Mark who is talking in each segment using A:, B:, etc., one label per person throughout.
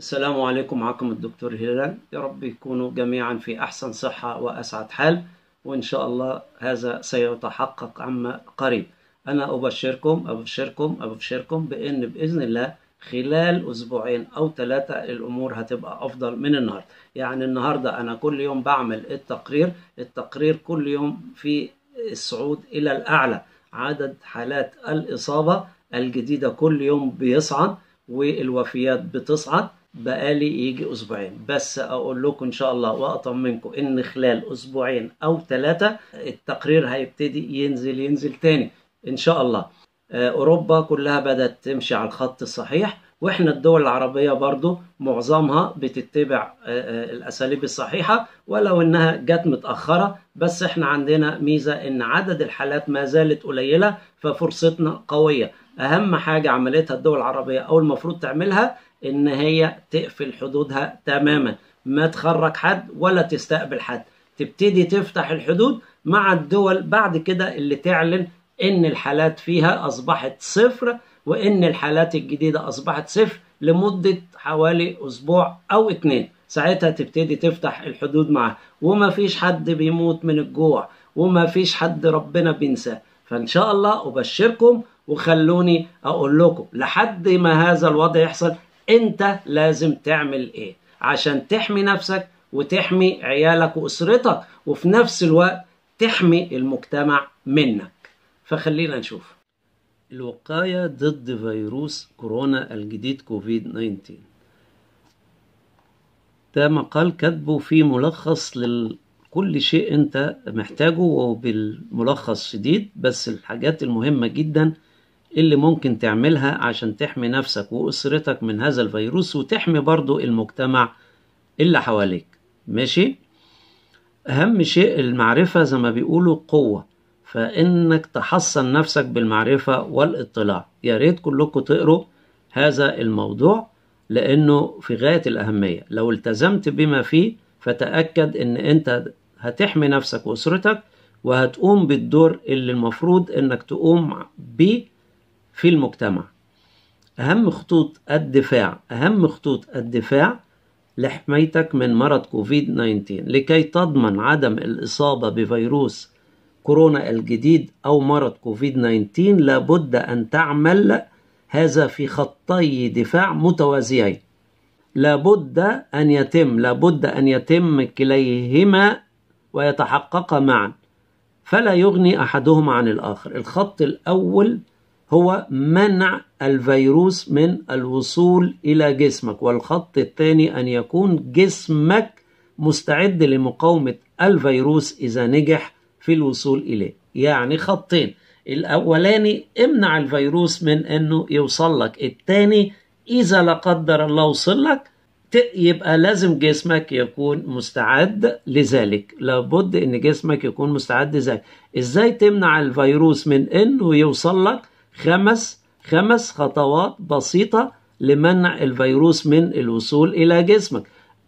A: السلام عليكم معكم الدكتور هلال يا رب يكونوا جميعا في أحسن صحة وأسعد حال وإن شاء الله هذا سيتحقق عما قريب أنا أبشركم أبشركم أبشركم بأن بإذن الله خلال أسبوعين أو ثلاثة الأمور هتبقى أفضل من النهاردة يعني النهاردة أنا كل يوم بعمل التقرير التقرير كل يوم في الصعود إلى الأعلى عدد حالات الإصابة الجديدة كل يوم بيصعد والوفيات بتصعد بقالي يجي اسبوعين بس اقول لكم ان شاء الله واطمنكم ان خلال اسبوعين او ثلاثه التقرير هيبتدي ينزل ينزل تاني ان شاء الله آه، اوروبا كلها بدات تمشي على الخط الصحيح واحنا الدول العربيه برضو معظمها بتتبع آه، آه، الاساليب الصحيحه ولو انها جت متاخره بس احنا عندنا ميزه ان عدد الحالات ما زالت قليله ففرصتنا قويه اهم حاجه عملتها الدول العربيه او المفروض تعملها ان هي تقفل حدودها تماما ما تخرج حد ولا تستقبل حد تبتدي تفتح الحدود مع الدول بعد كده اللي تعلن ان الحالات فيها اصبحت صفر وان الحالات الجديده اصبحت صفر لمده حوالي اسبوع او اتنين ساعتها تبتدي تفتح الحدود معاه وما فيش حد بيموت من الجوع وما فيش حد ربنا بينساه فان شاء الله ابشركم وخلوني اقول لكم لحد ما هذا الوضع يحصل انت لازم تعمل ايه عشان تحمي نفسك وتحمي عيالك واسرتك وفي نفس الوقت تحمي المجتمع منك فخلينا نشوف الوقاية ضد فيروس كورونا الجديد كوفيد 19 ده مقال كاتبه فيه ملخص لكل شيء انت محتاجه وبالملخص شديد بس الحاجات المهمة جدا اللي ممكن تعملها عشان تحمي نفسك وأسرتك من هذا الفيروس وتحمي برضو المجتمع اللي حواليك ماشي أهم شيء المعرفة زي ما بيقولوا قوة فإنك تحصن نفسك بالمعرفة والإطلاع يا ريت كلكم تقروا هذا الموضوع لأنه في غاية الأهمية لو التزمت بما فيه فتأكد إن أنت هتحمي نفسك وأسرتك وهتقوم بالدور اللي المفروض إنك تقوم بيه في المجتمع أهم خطوط الدفاع أهم خطوط الدفاع لحمايتك من مرض كوفيد 19 لكي تضمن عدم الإصابة بفيروس كورونا الجديد أو مرض كوفيد 19 لابد أن تعمل هذا في خطي دفاع متوازيين لابد أن يتم لابد أن يتم كليهما ويتحقق معا فلا يغني أحدهما عن الآخر الخط الأول هو منع الفيروس من الوصول إلى جسمك والخط الثاني أن يكون جسمك مستعد لمقاومة الفيروس إذا نجح في الوصول إليه يعني خطين الأولاني امنع الفيروس من أنه يوصل لك الثاني إذا لا قدر الله وصل لك يبقى لازم جسمك يكون مستعد لذلك لابد ان جسمك يكون مستعد لذلك ازاي تمنع الفيروس من انه يوصل لك خمس خمس خطوات بسيطة لمنع الفيروس من الوصول إلى جسمك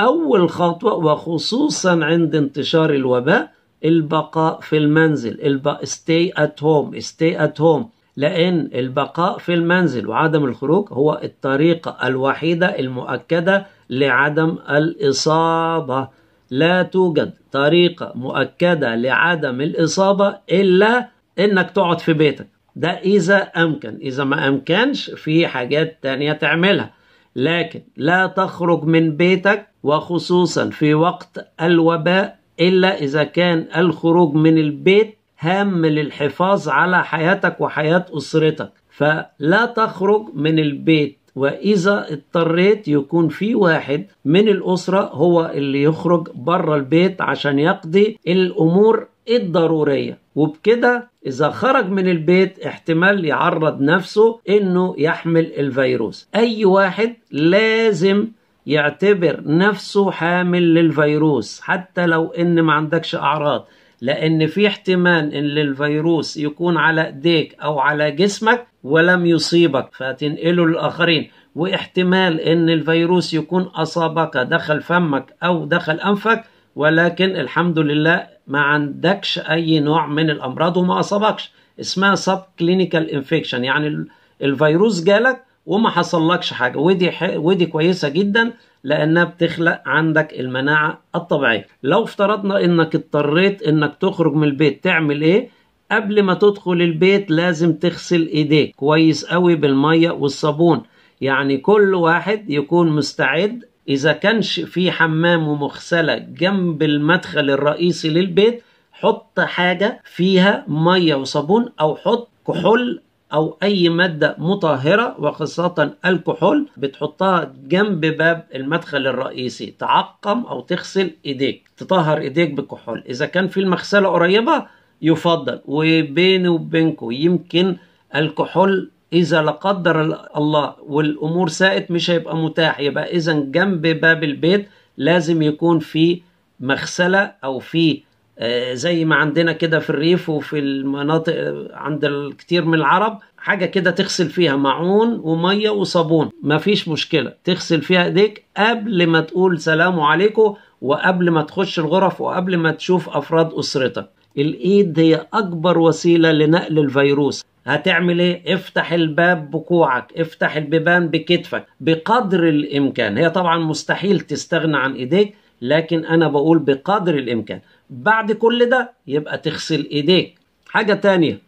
A: أول خطوة وخصوصا عند انتشار الوباء البقاء في المنزل الب... stay at home stay at home لأن البقاء في المنزل وعدم الخروج هو الطريقة الوحيدة المؤكدة لعدم الإصابة لا توجد طريقة مؤكدة لعدم الإصابة إلا إنك تقعد في بيتك ده إذا أمكن إذا ما أمكنش في حاجات تانية تعملها لكن لا تخرج من بيتك وخصوصا في وقت الوباء إلا إذا كان الخروج من البيت هام للحفاظ على حياتك وحياة أسرتك فلا تخرج من البيت وإذا اضطريت يكون في واحد من الأسرة هو اللي يخرج بره البيت عشان يقضي الأمور الضرورية وبكده إذا خرج من البيت احتمال يعرض نفسه إنه يحمل الفيروس أي واحد لازم يعتبر نفسه حامل للفيروس حتى لو إن ما عندكش أعراض لأن في احتمال إن الفيروس يكون على إيديك أو على جسمك ولم يصيبك فتنقله للآخرين واحتمال إن الفيروس يكون أصابك دخل فمك أو دخل أنفك ولكن الحمد لله ما عندكش اي نوع من الامراض وما اصابكش اسمها سب كلينيكال انفكشن يعني الفيروس جالك وما حصلكش حاجه ودي ح... ودي كويسه جدا لانها بتخلق عندك المناعه الطبيعيه لو افترضنا انك اضطريت انك تخرج من البيت تعمل ايه قبل ما تدخل البيت لازم تغسل ايديك كويس قوي بالميه والصابون يعني كل واحد يكون مستعد إذا كانش في حمام ومغسلة جنب المدخل الرئيسي للبيت حط حاجة فيها مية وصابون أو حط كحول أو أي مادة مطهرة وخاصة الكحول بتحطها جنب باب المدخل الرئيسي تعقم أو تغسل إيديك تطهر إيديك بكحول إذا كان في المغسلة قريبة يفضل وبيني وبينكم يمكن الكحول اذا لا قدر الله والامور ساءت مش هيبقى متاح يبقى اذا جنب باب البيت لازم يكون في مغسله او في آه، زي ما عندنا كده في الريف وفي المناطق آه، عند الكثير من العرب حاجة كده تغسل فيها معون ومية وصابون مفيش مشكلة تغسل فيها ايديك قبل ما تقول سلام عليكم وقبل ما تخش الغرف وقبل ما تشوف أفراد أسرتك الايد هي أكبر وسيلة لنقل الفيروس هتعمل ايه افتح الباب بكوعك افتح البيبان بكتفك بقدر الامكان هي طبعا مستحيل تستغنى عن ايديك لكن انا بقول بقدر الامكان بعد كل ده يبقى تغسل ايديك حاجة تانية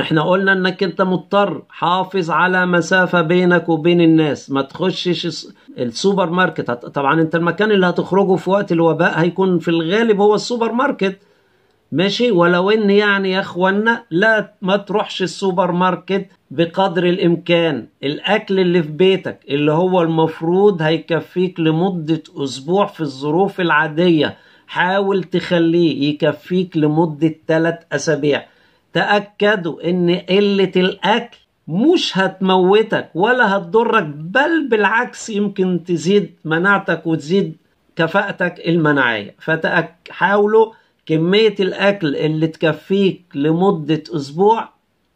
A: احنا قلنا انك انت مضطر حافظ على مسافة بينك وبين الناس ما تخشش السوبر ماركت طبعا انت المكان اللي هتخرجه في وقت الوباء هيكون في الغالب هو السوبر ماركت ماشي ولو ان يعني يا اخوانا لا ما تروحش السوبر ماركت بقدر الامكان الاكل اللي في بيتك اللي هو المفروض هيكفيك لمدة اسبوع في الظروف العادية حاول تخليه يكفيك لمدة ثلاث اسابيع تأكدوا ان قلة الاكل مش هتموتك ولا هتضرك بل بالعكس يمكن تزيد مناعتك وتزيد كفاءتك المناعية حاولوا كمية الأكل اللي تكفيك لمدة أسبوع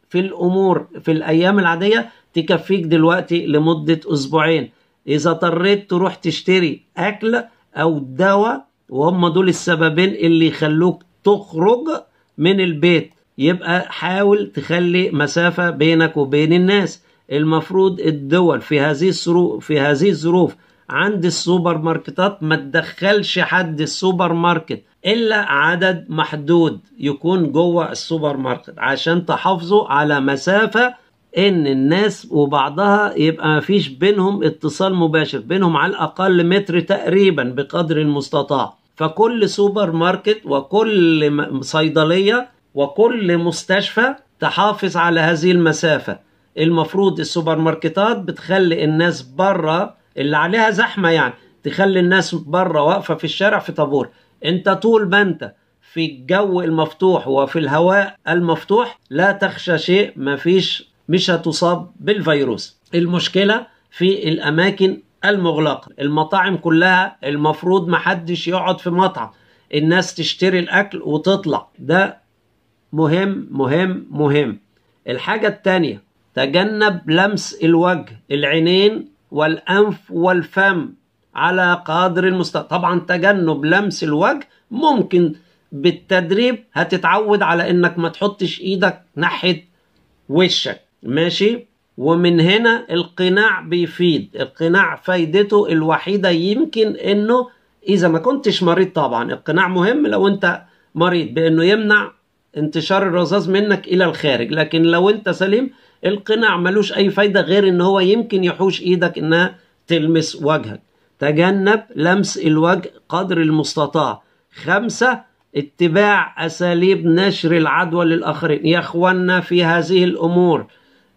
A: في الأمور في الأيام العادية تكفيك دلوقتي لمدة أسبوعين إذا اضطريت تروح تشتري أكل أو دواء وهم دول السببين اللي يخلوك تخرج من البيت يبقى حاول تخلي مسافة بينك وبين الناس المفروض الدول في هذه الظروف في هذه الظروف عند السوبر ماركتات ما تدخلش حد السوبر ماركت الا عدد محدود يكون جوه السوبر ماركت عشان تحافظوا على مسافه ان الناس وبعضها يبقى ما فيش بينهم اتصال مباشر بينهم على الاقل متر تقريبا بقدر المستطاع فكل سوبر ماركت وكل صيدليه وكل مستشفى تحافظ على هذه المسافه المفروض السوبر ماركتات بتخلي الناس بره اللي عليها زحمه يعني تخلي الناس بره واقفه في الشارع في طابور انت طول ما انت في الجو المفتوح وفي الهواء المفتوح لا تخشى شيء مفيش مش هتصاب بالفيروس المشكله في الاماكن المغلقه المطاعم كلها المفروض محدش يقعد في مطعم الناس تشتري الاكل وتطلع ده مهم مهم مهم الحاجه التانيه تجنب لمس الوجه العينين والأنف والفم على قدر المستطاع طبعا تجنب لمس الوجه ممكن بالتدريب هتتعود على انك ما تحطش ايدك ناحية وشك ماشي ومن هنا القناع بيفيد القناع فايدته الوحيدة يمكن انه اذا ما كنتش مريض طبعا القناع مهم لو انت مريض بانه يمنع انتشار الرذاذ منك الى الخارج لكن لو انت سليم القناع ملوش اي فايده غير ان هو يمكن يحوش ايدك انها تلمس وجهك تجنب لمس الوجه قدر المستطاع خمسة اتباع أساليب نشر العدوى للآخرين يا أخوانا في هذه الأمور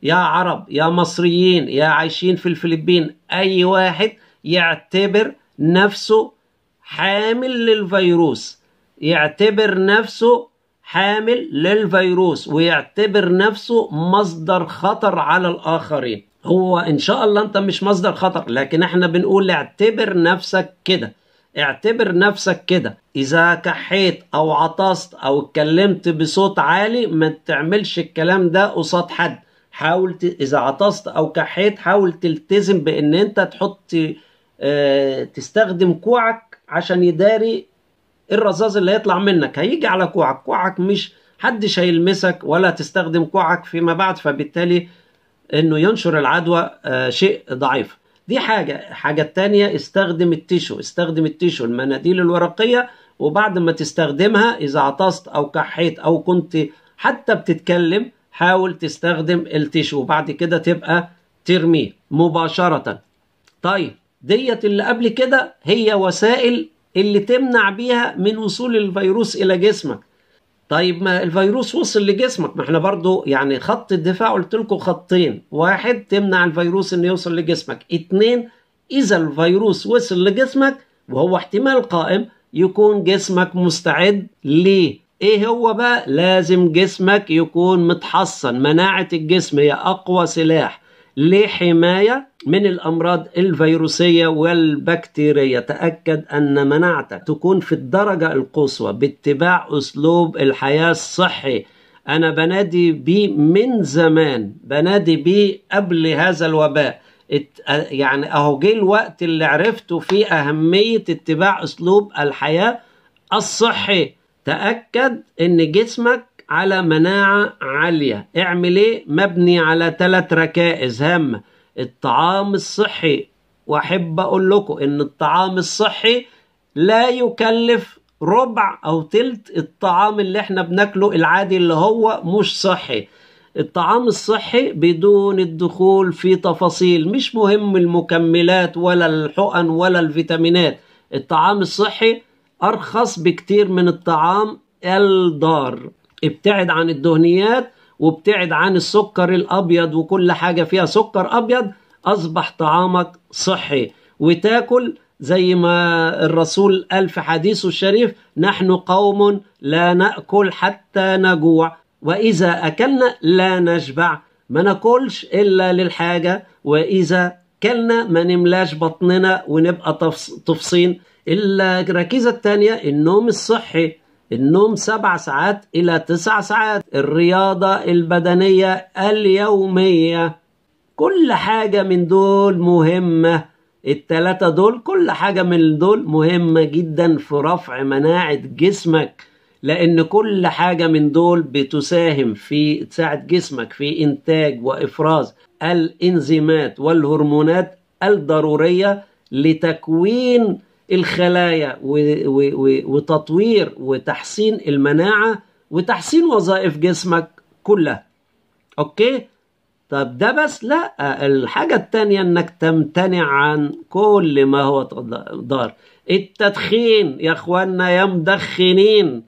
A: يا عرب يا مصريين يا عايشين في الفلبين أي واحد يعتبر نفسه حامل للفيروس يعتبر نفسه حامل للفيروس ويعتبر نفسه مصدر خطر على الآخرين هو إن شاء الله أنت مش مصدر خطر لكن احنا بنقول اعتبر نفسك كده اعتبر نفسك كده إذا كحيت أو عطست أو اتكلمت بصوت عالي ما تعملش الكلام ده قصاد حد حاول ت... إذا عطست أو كحيت حاول تلتزم بإن أنت تحط اه... تستخدم كوعك عشان يداري الرذاذ اللي هيطلع منك هيجي على كوعك كوعك مش حدش هيلمسك ولا تستخدم كوعك فيما بعد فبالتالي انه ينشر العدوى آه، شيء ضعيف دي حاجة الحاجة تانية استخدم التيشو استخدم التيشو المناديل الورقية وبعد ما تستخدمها إذا عطست أو كحيت أو كنت حتى بتتكلم حاول تستخدم التيشو وبعد كده تبقى ترميه مباشرة طيب ديت اللي قبل كده هي وسائل اللي تمنع بيها من وصول الفيروس الى جسمك طيب ما الفيروس وصل لجسمك ما احنا برضو يعني خط الدفاع قلت لكم خطين واحد تمنع الفيروس انه يوصل لجسمك اتنين اذا الفيروس وصل لجسمك وهو احتمال قائم يكون جسمك مستعد ليه ايه هو بقى لازم جسمك يكون متحصن مناعة الجسم هي اقوى سلاح لحماية من الأمراض الفيروسية والبكتيرية تأكد أن مناعتك تكون في الدرجة القصوى باتباع أسلوب الحياة الصحي أنا بنادي بيه من زمان بنادي بيه قبل هذا الوباء يعني أهو جه الوقت اللي عرفته فيه أهمية اتباع أسلوب الحياة الصحي تأكد إن جسمك على مناعة عالية اعمل ايه مبني على ثلاث ركائز هامة الطعام الصحي واحب اقول لكم ان الطعام الصحي لا يكلف ربع او تلت الطعام اللي احنا بناكله العادي اللي هو مش صحي الطعام الصحي بدون الدخول في تفاصيل مش مهم المكملات ولا الحقن ولا الفيتامينات الطعام الصحي ارخص بكتير من الطعام الضار ابتعد عن الدهنيات وابتعد عن السكر الابيض وكل حاجه فيها سكر ابيض اصبح طعامك صحي وتاكل زي ما الرسول قال في حديثه الشريف نحن قوم لا ناكل حتى نجوع واذا اكلنا لا نشبع ما ناكلش الا للحاجه واذا كلنا ما نملاش بطننا ونبقى تفصين الركيزه الثانيه النوم الصحي النوم سبع ساعات إلى تسع ساعات الرياضة البدنية اليومية كل حاجة من دول مهمة التلاتة دول كل حاجة من دول مهمة جدا في رفع مناعة جسمك لأن كل حاجة من دول بتساهم في تساعد جسمك في إنتاج وإفراز الإنزيمات والهرمونات الضرورية لتكوين الخلايا وتطوير وتحسين المناعة وتحسين وظائف جسمك كلها أوكي طب ده بس لا الحاجة التانية انك تمتنع عن كل ما هو ضار التدخين يا اخوانا يا مدخنين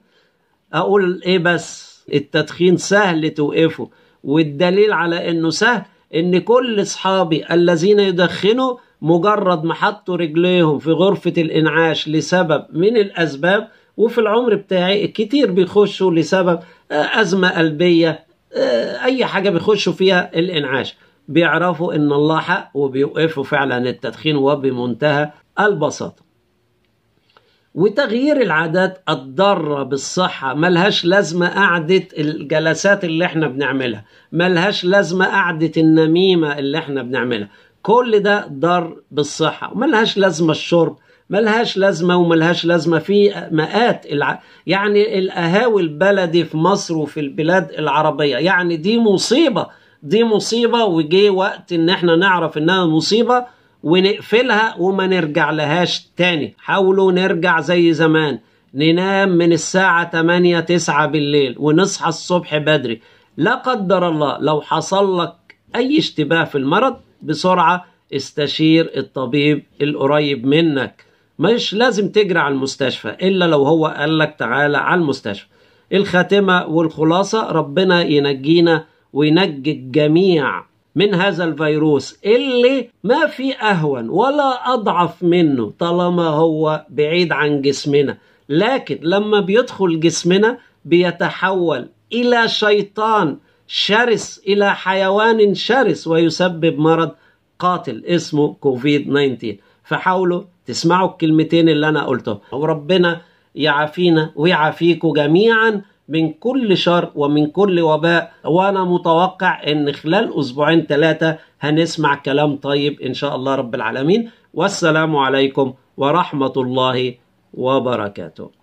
A: اقول ايه بس التدخين سهل توقفه والدليل على انه سهل ان كل اصحابي الذين يدخنوا مجرد ما حطوا رجليهم في غرفة الإنعاش لسبب من الأسباب وفي العمر بتاعي كتير بيخشوا لسبب آه، أزمة قلبية آه، أي حاجة بيخشوا فيها الإنعاش بيعرفوا إن الله حق وبيوقفوا فعلا التدخين وبمنتهى البساطة وتغيير العادات الضارة بالصحة ملهاش لازمة قعدة الجلسات اللي احنا بنعملها ملهاش لازمة قعدة النميمة اللي احنا بنعملها كل ده ضار بالصحة وملهاش لازمة الشرب ملهاش لازمة وملهاش لازمة في مئات الع... يعني القهاوي البلدي في مصر وفي البلاد العربية يعني دي مصيبة دي مصيبة وجي وقت ان احنا نعرف انها مصيبة ونقفلها وما نرجع لهاش تاني حاولوا نرجع زي زمان ننام من الساعة 8 9 بالليل ونصحى الصبح بدري لا قدر الله لو حصل لك أي اشتباه في المرض بسرعة استشير الطبيب القريب منك مش لازم تجري على المستشفى إلا لو هو قال لك تعالى على المستشفى الخاتمة والخلاصة ربنا ينجينا وينجي الجميع من هذا الفيروس اللي ما في أهون ولا أضعف منه طالما هو بعيد عن جسمنا لكن لما بيدخل جسمنا بيتحول إلى شيطان شرس إلى حيوان شرس ويسبب مرض قاتل اسمه كوفيد 19 فحاولوا تسمعوا الكلمتين اللي أنا قلتهم وربنا يعافينا ويعافيكم جميعاً من كل شر ومن كل وباء وانا متوقع ان خلال اسبوعين ثلاثه هنسمع كلام طيب ان شاء الله رب العالمين والسلام عليكم ورحمه الله وبركاته